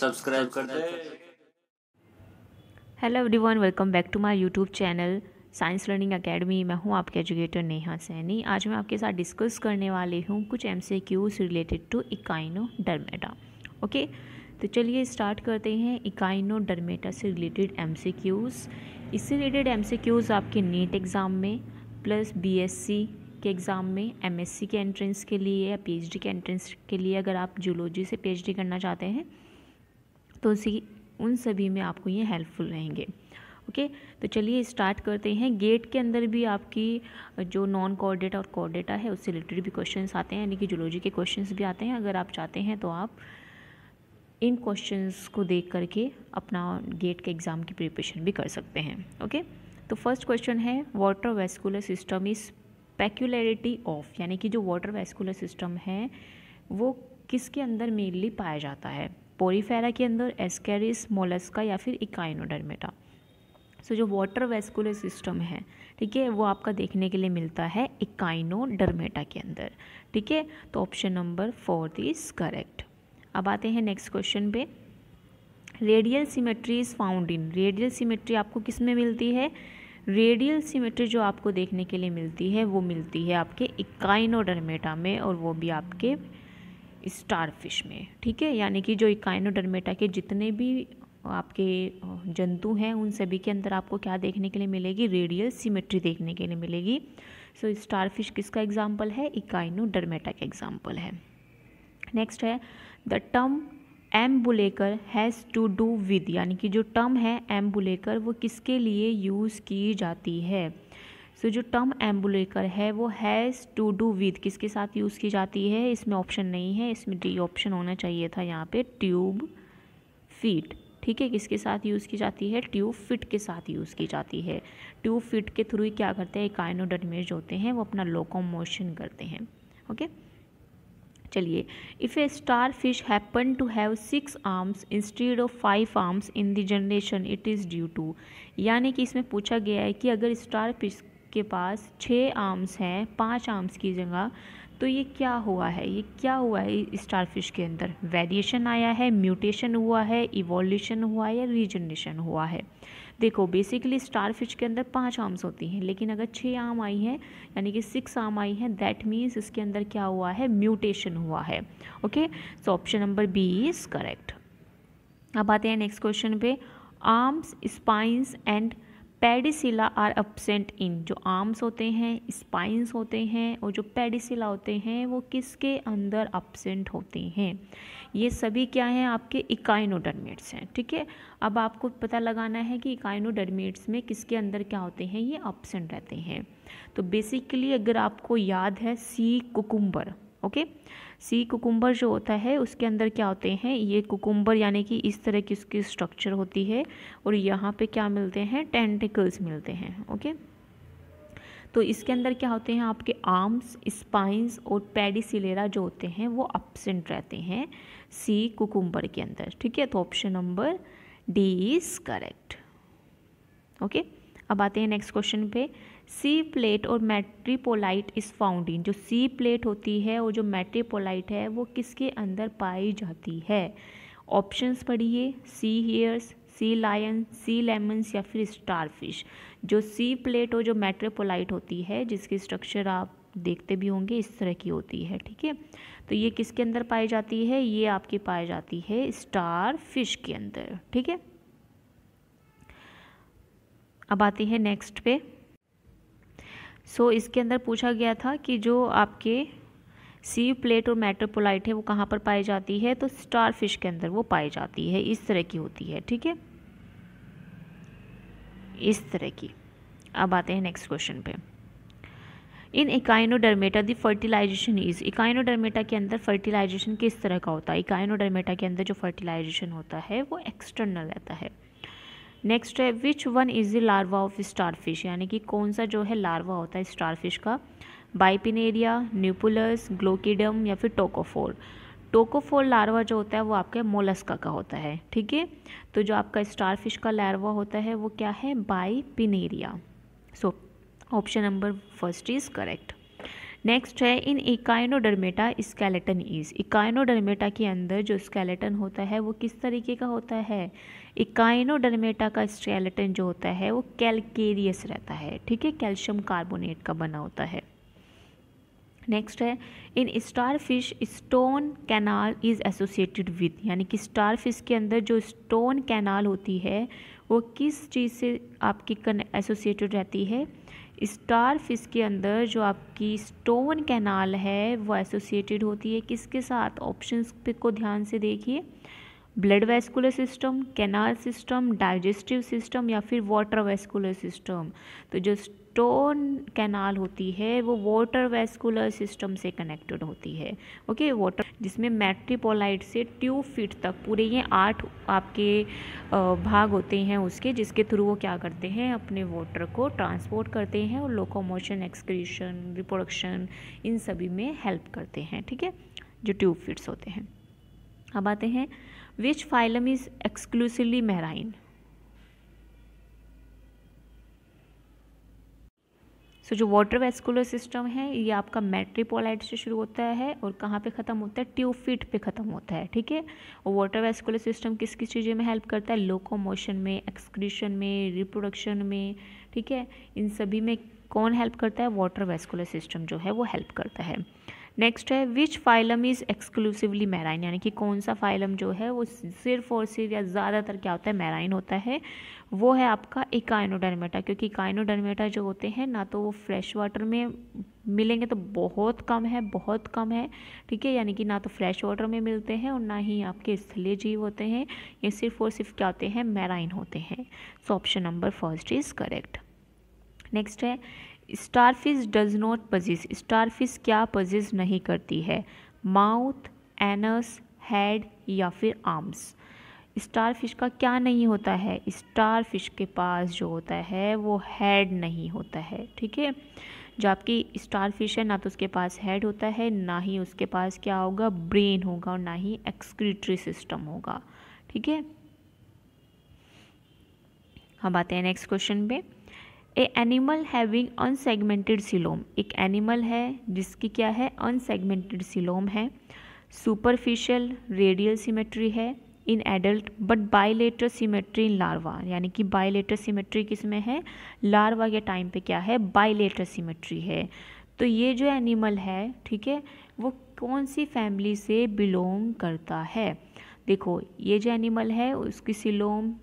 Subscribe कर दे hello everyone welcome back to my YouTube channel science learning academy मैं हूं आपके एजुकेटर नेहा सैनी आज मैं आपके साथ डिस्कस करने वाली हूं कुछ M C Qs related to echinodermata okay तो चलिए स्टार्ट करते हैं इकाइनो डरमेटा से रिलेटेड एम सी क्यूज़ इससे रिलेटेड एम सी क्यूज़ आपके नीट एग्ज़ाम में प्लस बी एस सी के एग्ज़ाम में एम के एंट्रेंस के लिए या पी के एंट्रेंस के लिए अगर आप जूलॉजी से पी करना चाहते हैं तो उसी उन सभी में आपको ये हेल्पफुल रहेंगे ओके तो चलिए स्टार्ट करते हैं गेट के अंदर भी आपकी जो नॉन कॉर्डेटा और कॉर्डेटा है उससे रिलेटेड भी क्वेश्चन आते हैं यानी कि जोलॉजी के क्वेश्चन भी आते हैं अगर आप चाहते हैं तो आप इन क्वेश्चंस को देख करके अपना गेट के एग्ज़ाम की प्रिपरेशन भी कर सकते हैं ओके तो फर्स्ट क्वेश्चन है water vascular system is peculiarity of यानी कि जो वाटर वेस्कुलर सिस्टम है वो किसके अंदर मेनली पाया जाता है पोरीफेरा के अंदर एस्केरिस मोलस्का या फिर इकाइनोडर्मेटा सो so, जो वाटर वेस्कुलर सिस्टम है ठीक है वो आपका देखने के लिए मिलता है इकाइनोडर्मेटा के अंदर ठीक है तो option number fourth is correct अब आते हैं नेक्स्ट क्वेश्चन पे radial symmetry is found in radial symmetry आपको किस में मिलती है रेडियल सिमेट्री जो आपको देखने के लिए मिलती है वो मिलती है आपके इकाइनोडर्मेटा में और वो भी आपके स्टार फिश में ठीक है यानी कि जो इकाइनोडर्मेटा के जितने भी आपके जंतु हैं उन सभी के अंदर आपको क्या देखने के लिए मिलेगी रेडियल सिमेट्री देखने के लिए मिलेगी सो so, स्टार फिश किसका एग्जाम्पल है इकाइनोडर्मेटा का एग्जाम्पल है नेक्स्ट है the term ambulacral has to do with यानी कि जो टर्म है एम्बुलेकर वो किसके लिए यूज़ की जाती है सो so, जो टर्म एम्बुलेकर है वो हैज़ टू डू विद किसके साथ यूज़ की जाती है इसमें ऑप्शन नहीं है इसमें डी ऑप्शन होना चाहिए था यहाँ पे ट्यूब फिट ठीक है किसके साथ यूज़ की जाती है ट्यूब फिट के साथ यूज़ की जाती है ट्यूब फिट के थ्रू ही क्या करते हैं काइनोडटमेज होते हैं वो अपना लोकोमोशन करते हैं ओके चलिए if a star fish happen to have six arms instead of five arms in the generation it is due to यानी कि इसमें पूछा गया है कि अगर स्टार फिश के पास छः आर्म्स हैं पांच आर्म्स की जगह तो ये क्या हुआ है ये क्या हुआ है स्टारफिश के अंदर वेरिएशन आया है म्यूटेशन हुआ है इवोल्यूशन हुआ है या रीजनरेशन हुआ है देखो बेसिकली स्टारफिश के अंदर पांच आर्म्स होती हैं लेकिन अगर छः आम आई हैं यानी कि सिक्स आम आई हैं दैट मीन्स इसके अंदर क्या हुआ है म्यूटेशन हुआ है okay so option number B is correct अब आते हैं नेक्स्ट क्वेश्चन पे arms spines and pedicellariae are absent in जो आर्म्स होते हैं स्पाइंस होते हैं और जो पेडिसिला होते हैं वो किसके अंदर एबसेंट होते हैं ये सभी क्या हैं आपके इकाइनोडर्मेट्स हैं ठीक है अब आपको पता लगाना है कि इकाइनोडर्मेट्स में किसके अंदर क्या होते हैं ये एबसेंट रहते हैं तो बेसिकली अगर आपको याद है sea cucumber okay sea cucumber जो होता है उसके अंदर क्या होते हैं ये कुकुम्बर यानी कि इस तरह की उसकी स्ट्रक्चर होती है और यहाँ पे क्या मिलते हैं टेंटिकल्स मिलते हैं ओके तो इसके अंदर क्या होते हैं आपके आर्म्स स्पाइंस और पेडिसिलेरा जो होते हैं वो अपसेंट रहते हैं सी कुकुम्बर के अंदर ठीक है तो option number D is correct okay अब आते हैं नेक्स्ट क्वेश्चन पे सी प्लेट और मेट्रीपोलाइट इस फाउंड इन जो सी प्लेट होती है और जो मेट्रीपोलाइट है वो किसके अंदर पाई जाती है ऑप्शंस पढ़िए sea hares sea lion sea lemons या फिर स्टारफिश जो सी प्लेट और जो मेट्रीपोलाइट होती है जिसकी स्ट्रक्चर आप देखते भी होंगे इस तरह की होती है ठीक है तो ये किसके अंदर पाई जाती है ये आपकी पाई जाती है स्टार फिश के अंदर ठीक है अब आती है नेक्स्ट पे सो so, इसके अंदर पूछा गया था कि जो आपके सी प्लेट और मेट्रोपोलाइट है वो कहाँ पर पाई जाती है तो स्टार फिश के अंदर वो पाई जाती है इस तरह की होती है ठीक है इस तरह की अब आते हैं नेक्स्ट क्वेश्चन पे in echinodermata the fertilization is echinodermata के अंदर फर्टिलाइजेशन किस तरह का होता है इकाइनोडर्मेटा के अंदर जो फर्टिलाइजेशन होता है वो एक्सटर्नल रहता है नेक्स्ट है which one is the larva of star fish यानी कि कौन सा जो है लार्वा होता है स्टार फिश का बाइपिनेरिया न्यूपुलस ग्लोकिडम या फिर टोकोफोर टोकोफोर लार्वा जो होता है वो आपके मोलस्का का होता है ठीक है तो जो आपका स्टार फिश का लार्वा होता है वो क्या है bipinnaria so option number first is correct next है in echinodermata skeleton is echinodermata के अंदर जो स्केलेटन होता है वो किस तरीके का होता है इकाइनोडर्मेटा का स्केलेटन जो होता है वो कैलकेरियस रहता है ठीक है कैल्शियम कार्बोनेट का बना होता है नेक्स्ट है in star fish stone canal is associated with यानी कि स्टार फिश के अंदर जो स्टोन कैनाल होती है वो किस चीज़ से आपकी कन एसोसिएटेड रहती है स्टार फिश के अंदर जो आपकी स्टोन कैनाल है वो एसोसिएटेड होती है किसके साथ ऑप्शंस पे को ध्यान से देखिए blood vascular system canal system digestive system या फिर वाटर वेस्कुलर सिस्टम तो जो स्टोन कैनाल होती है वो वाटर वेस्कुलर सिस्टम से कनेक्टेड होती है ओके वाटर जिसमें मेट्रीपोलाइट से ट्यूब फिट तक पूरे ये आठ आपके भाग होते हैं उसके जिसके थ्रू वो क्या करते हैं अपने वाटर को ट्रांसपोर्ट करते हैं और लोकोमोशन एक्सक्रीशन रिप्रोडक्शन इन सभी में हेल्प करते हैं ठीक है जो ट्यूब फिट्स होते हैं अब आते हैं which phylum is exclusively marine so जो वाटर वेस्कुलर सिस्टम है ये आपका मेट्रीपोलाइट से शुरू होता है और कहाँ पे ख़त्म होता है ट्यूफिट पे ख़त्म होता है ठीक है और वाटर वेस्कुलर सिस्टम किस किस चीज़ें में हेल्प करता है लोकोमोशन में एक्सक्रीशन में रिप्रोडक्शन में ठीक है इन सभी में कौन हेल्प करता है वाटर वेस्कुलर सिस्टम जो है वो हेल्प करता है नेक्स्ट है which phylum is exclusively marine यानी कि कौन सा फाइलम जो है वो सिर्फ और सिर्फ या ज़्यादातर क्या होता है मैराइन होता है वो है आपका इकाइनोडर्मेटा क्योंकि इकाइनोडर्मेटा जो होते हैं ना तो वो फ्रेश वाटर में मिलेंगे तो बहुत कम है बहुत कम है ठीक है यानी कि ना तो फ्रेश वाटर में मिलते हैं और ना ही आपके स्थलीय जीव होते हैं ये सिर्फ और सिर्फ क्या होते हैं मैराइन होते हैं so option number first is correct next है starfish does not possess starfish क्या पजिस नहीं करती है माउथ एनस हेड या फिर आर्म्स स्टारफिश का क्या नहीं होता है स्टारफिश के पास जो होता है वो हेड नहीं होता है ठीक है जो आपकी स्टारफिश है ना तो उसके पास हेड होता है ना ही उसके पास क्या होगा ब्रेन होगा और ना ही एक्सक्रीटरी सिस्टम होगा ठीक है हम आते हैं नेक्स्ट क्वेश्चन पे a animal having unsegmented coelom एक एनिमल है जिसकी क्या है अनसेगमेंटेड सिलोम है सुपरफिशियल रेडियल सिमेट्री है in adult but bilateral symmetry in larva यानी कि बायलेटर सिमेट्री किस में है लार्वा के टाइम पे क्या है बायलेटर सिमेट्री है तो ये जो एनिमल है ठीक है वो कौन सी फैमिली से बिलोंग करता है देखो ये जो एनिमल है उसकी सिलोम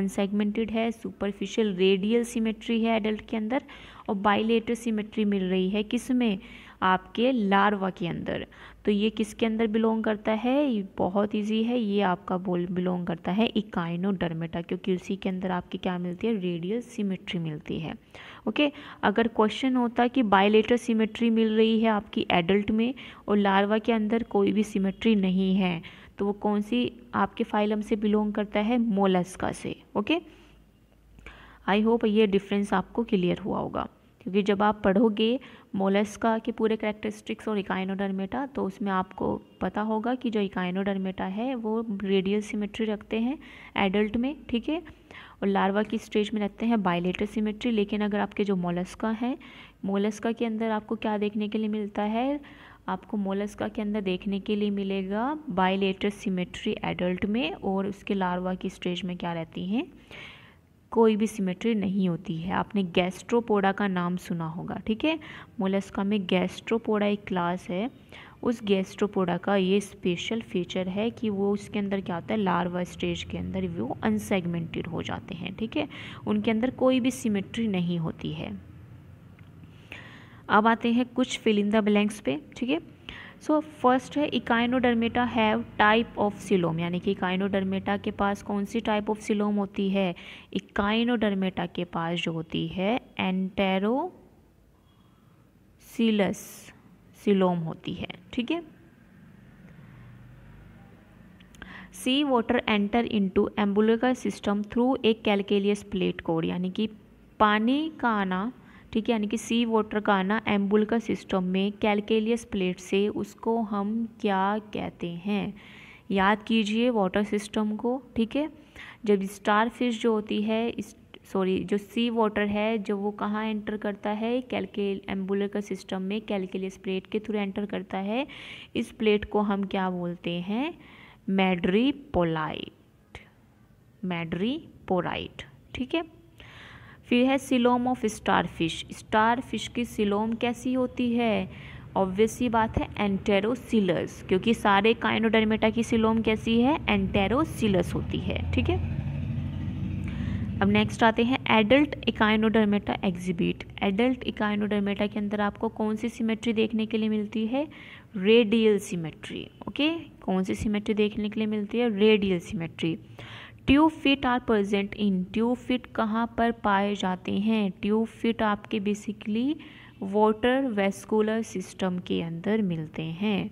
अनसेगमेंटेड है सुपरफिशियल रेडियल सिमेट्री है एडल्ट के अंदर और बाइलेटर सिमेट्री मिल रही है किस में आपके लार्वा के अंदर तो ये किसके अंदर बिलोंग करता है ये बहुत इजी है ये आपका बोल बिलोंग करता है इकाइनो डरमेटा क्योंकि उसी के अंदर आपकी क्या मिलती है रेडियल सिमेट्री मिलती है ओके अगर क्वेश्चन होता कि बाइलेटर सिमेट्री मिल रही है आपकी एडल्ट में और लार्वा के अंदर कोई भी सिमेट्री नहीं है तो वो कौन सी आपके फाइलम से बिलोंग करता है मोलस्का से ओके आई होप ये डिफरेंस आपको क्लियर हुआ होगा क्योंकि जब आप पढ़ोगे मोलस्का के पूरे करेक्टरिस्टिक्स और इकाइनोडर्मेटा तो उसमें आपको पता होगा कि जो इकाइनोडर्मेटा है वो रेडियल सिमेट्री रखते हैं एडल्ट में ठीक है और लार्वा की स्टेज में रखते हैं बायलेटर सिमेट्री लेकिन अगर आपके जो मोलस्का हैं मोलस्का के अंदर आपको क्या देखने के लिए मिलता है आपको मोलस्का के अंदर देखने के लिए मिलेगा बाइलेटर सिमेट्री एडल्ट में और उसके लार्वा की स्टेज में क्या रहती हैं कोई भी सिमेट्री नहीं होती है आपने गैस्ट्रोपोडा का नाम सुना होगा ठीक है मोलस्का में गैस्ट्रोपोडा एक क्लास है उस गैस्ट्रोपोडा का ये स्पेशल फीचर है कि वो उसके अंदर क्या होता है लार्वा स्टेज के अंदर वो अनसेगमेंटेड हो जाते हैं ठीक है उनके अंदर कोई भी सिमेट्री नहीं होती है अब आते हैं कुछ फिलिंदा ब्लैंक्स पे ठीक है सो फर्स्ट है echinodermata have type of coelom यानी कि इकाइनोडर्मेटा के पास कौन सी टाइप ऑफ सिलोम होती है इकाइनोडर्मेटा के पास जो होती है एंटेरोसिलस सिलोम होती है ठीक है sea water enter into ambulacral system through a calcareous plate called यानी कि पानी का आना ठीक है यानी कि सी वाटर का आना एम्बुल का सिस्टम में कैलकेलियस प्लेट से उसको हम क्या कहते हैं याद कीजिए वाटर सिस्टम को ठीक है जब स्टार फिश जो होती है सॉरी जो सी वाटर है जब वो कहाँ एंटर करता है कैलके एम्बुलर का सिस्टम में कैलकेलियस प्लेट के थ्रू एंटर करता है इस प्लेट को हम क्या बोलते हैं मैड्री पोलाइट मैड्री पोराइट ठीक है फिर है coelom of star fish star fish की सिलोम कैसी होती है ऑब्वियसली बात है एंटेरोसिलस क्योंकि सारे काइनोडर्मेटा की सिलोम कैसी है एंटेरोसिलस होती है ठीक है अब नेक्स्ट आते हैं adult echinodermata exhibit adult echinodermata के अंदर आपको कौन सी सिमेट्री देखने के लिए मिलती है रेडियल सिमेट्री ओके कौन सी सिमेट्री देखने के लिए मिलती है radial symmetry tube feet are present in tube feet कहाँ पर पाए जाते हैं ट्यूबफिट आपके बेसिकली वाटर वेस्कुलर सिस्टम के अंदर मिलते हैं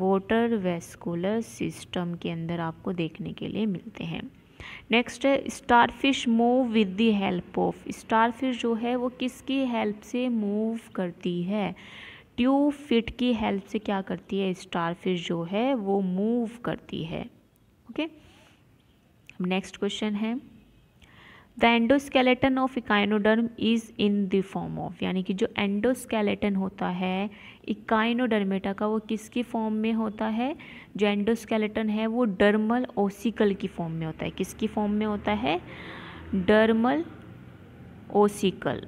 वाटर वेस्कुलर सिस्टम के अंदर आपको देखने के लिए मिलते हैं नेक्स्ट है starfish move with the help of star fish जो है वो किसकी हेल्प से मूव करती है ट्यूब फिट की हेल्प से क्या करती है फिश जो है वो मूव करती है ओके okay? नेक्स्ट क्वेश्चन है the endoskeleton of echinoderm is in the form of यानी कि जो एंडोस्केलेटन होता है इकाइनोडर्मेटा का वो किसकी फॉर्म में होता है जो एंडोस्केलेटन है वो डर्मल ओसिकल की फॉर्म में होता है किसकी फॉर्म में होता है डर्मल ओसिकल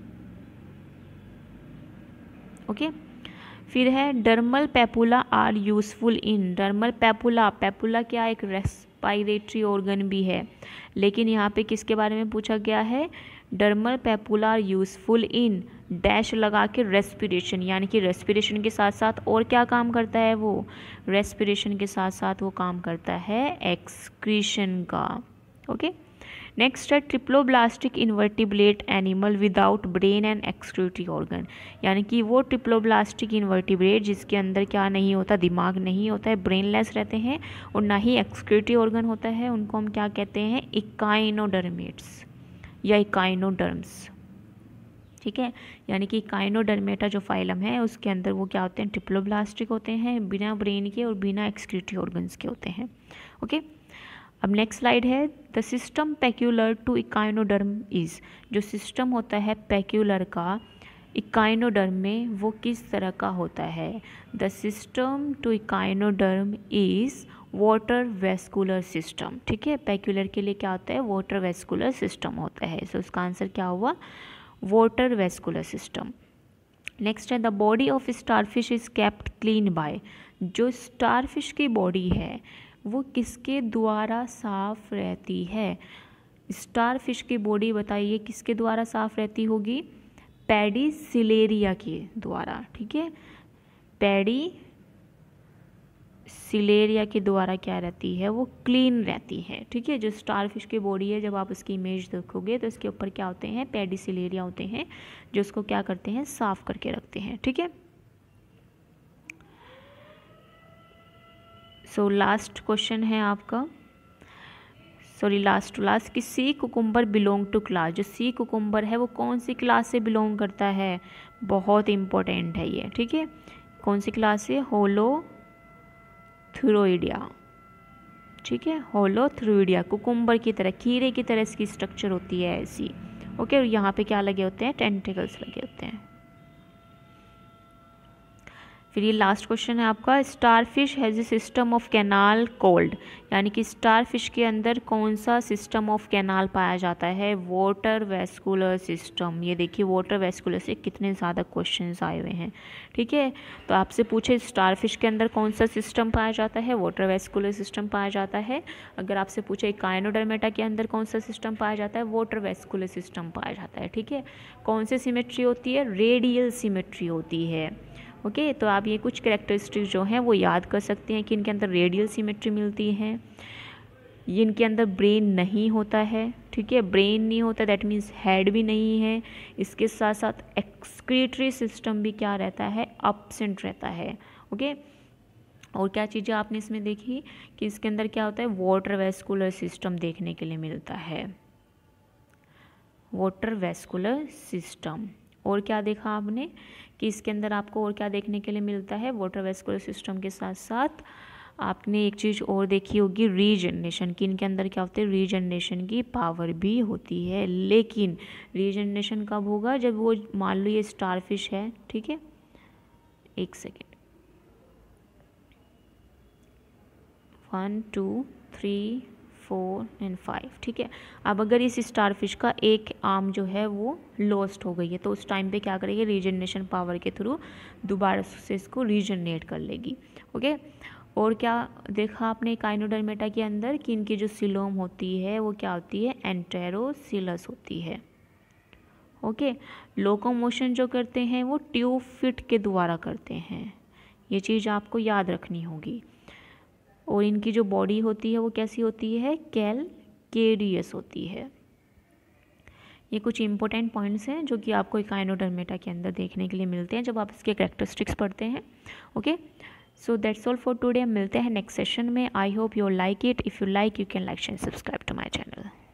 ओके फिर है dermal papulae are useful in dermal papulae papulae क्या एक रेस्ट पायरेटरी ऑर्गन भी है लेकिन यहाँ पे किसके बारे में पूछा गया है dermal papulae are useful in dash लगा के रेस्पिरेशन यानी कि रेस्पिरेशन के साथ साथ और क्या काम करता है वो रेस्पिरेशन के साथ साथ वो काम करता है एक्सक्रीशन का ओके okay? नेक्स्ट है triploblastic invertebrate animal without brain and excretory organ यानी कि वो ट्रिप्लोब्लास्टिक इन्वर्टिब्लेट जिसके अंदर क्या नहीं होता दिमाग नहीं होता है ब्रेनलेस रहते हैं और ना ही एक्सक्रूटरी ऑर्गन होता है उनको हम क्या कहते हैं इकाइनोडर्मेट्स या इकाइनोडर्म्स ठीक है यानी कि काइनोडर्मेटा जो फाइलम है उसके अंदर वो क्या होते हैं ट्रिप्लोब्लास्टिक होते हैं बिना ब्रेन के और बिना एक्सक्रीटरी ऑर्गन्स के होते हैं ओके okay? अब नेक्स्ट स्लाइड है the system peculiar to echinoderm is जो सिस्टम होता है पैक्यूलर का इकाइनोडर्म में वो किस तरह का होता है the system to echinoderm is water vascular system ठीक है पैक्यूलर के लिए क्या होता है वाटर वेस्कुलर सिस्टम होता है सो so, इसका आंसर क्या हुआ वाटर वेस्कुलर सिस्टम नेक्स्ट है the body of starfish is kept clean by जो स्टारफिश की बॉडी है वो किसके द्वारा साफ रहती है स्टार फिश की बॉडी बताइए किसके द्वारा साफ रहती होगी पैडी सिलेरिया के द्वारा ठीक है पैडी सिलेरिया के द्वारा क्या रहती है वो क्लीन रहती है ठीक है जो स्टार फिश की बॉडी है जब आप उसकी इमेज देखोगे तो इसके ऊपर क्या होते हैं सिलेरिया होते हैं जो उसको क्या करते हैं साफ़ करके रखते हैं ठीक है सो लास्ट क्वेश्चन है आपका सॉरी लास्ट टू लास्ट कि sea cucumber belong to class जो सी कुकुम्बर है वो कौन सी क्लास से बिलोंग करता है बहुत इम्पोर्टेंट है ये ठीक है कौन सी क्लास से होलो थ्रोइडिया ठीक है होलो थ्रोइडिया कुकुम्बर की तरह खीरे की तरह इसकी स्ट्रक्चर होती है ऐसी ओके और यहाँ पे क्या लगे होते हैं टेंटिकल्स लगे होते हैं फिर ये लास्ट क्वेश्चन है आपका star fish has a system of canal called यानी कि स्टार फिश के अंदर कौन सा सिस्टम ऑफ कैनाल पाया जाता है वाटर वेस्कुलर सिस्टम ये देखिए वाटर वेस्कुलर से कितने ज़्यादा क्वेश्चन आए हुए हैं ठीक है तो आपसे पूछे स्टार फिश के अंदर कौन सा सिस्टम पाया जाता है वाटर वेस्कुलर सिस्टम पाया जाता है अगर आपसे पूछे कायनोडर्मेटा के अंदर कौन सा सिस्टम पाया जाता है वाटर वेस्कुलर सिस्टम पाया जाता है ठीक है कौन सी सिमेट्री होती है रेडियल सिमेट्री होती है ओके तो आप ये कुछ करेक्टरिस्टिक जो हैं वो याद कर सकते हैं कि इनके अंदर रेडियल सिमेट्री मिलती है ये इनके अंदर ब्रेन नहीं होता है ठीक है ब्रेन नहीं होता दैट मीन्स हेड भी नहीं है इसके साथ साथ एक्सक्रीटरी सिस्टम भी क्या रहता है अपसेंट रहता है ओके और क्या चीज़ें आपने इसमें देखी कि इसके अंदर क्या होता है वाटर वेस्कुलर सिस्टम देखने के लिए मिलता है वाटर वेस्कुलर सिस्टम और क्या देखा आपने कि इसके अंदर आपको और क्या देखने के लिए मिलता है वाटर वेस्कुलर सिस्टम के साथ साथ आपने एक चीज़ और देखी होगी रीजनरेशन की इनके अंदर क्या होते हैं रीजनरेशन की पावर भी होती है लेकिन रीजनरेशन कब होगा जब वो मान लो ये स्टारफिश है ठीक है एक second one two three four and five ठीक है अब अगर इस स्टार फिश का एक आर्म जो है वो लॉस्ट हो गई है तो उस टाइम पे क्या करेगी रीजनरेशन पावर के थ्रू दोबारा से इसको रीजनरेट कर लेगी ओके और क्या देखा आपने काइनोडर्मेटा के अंदर कि इनकी जो सिलोम होती है वो क्या होती है एंटेरोसिलस होती है ओके लोकोमोशन जो करते हैं वो ट्यूब फिट के द्वारा करते हैं ये चीज़ आपको याद रखनी होगी और इनकी जो बॉडी होती है वो कैसी होती है कैल केरियस होती है ये कुछ इंपॉर्टेंट पॉइंट्स हैं जो कि आपको इकाइनोडर्मेटा के अंदर देखने के लिए मिलते हैं जब आप इसके करेक्टरिस्टिक्स पढ़ते हैं okay so that's all for today मिलते हैं नेक्स्ट सेशन में I hope you like it if you like you can like and subscribe to my channel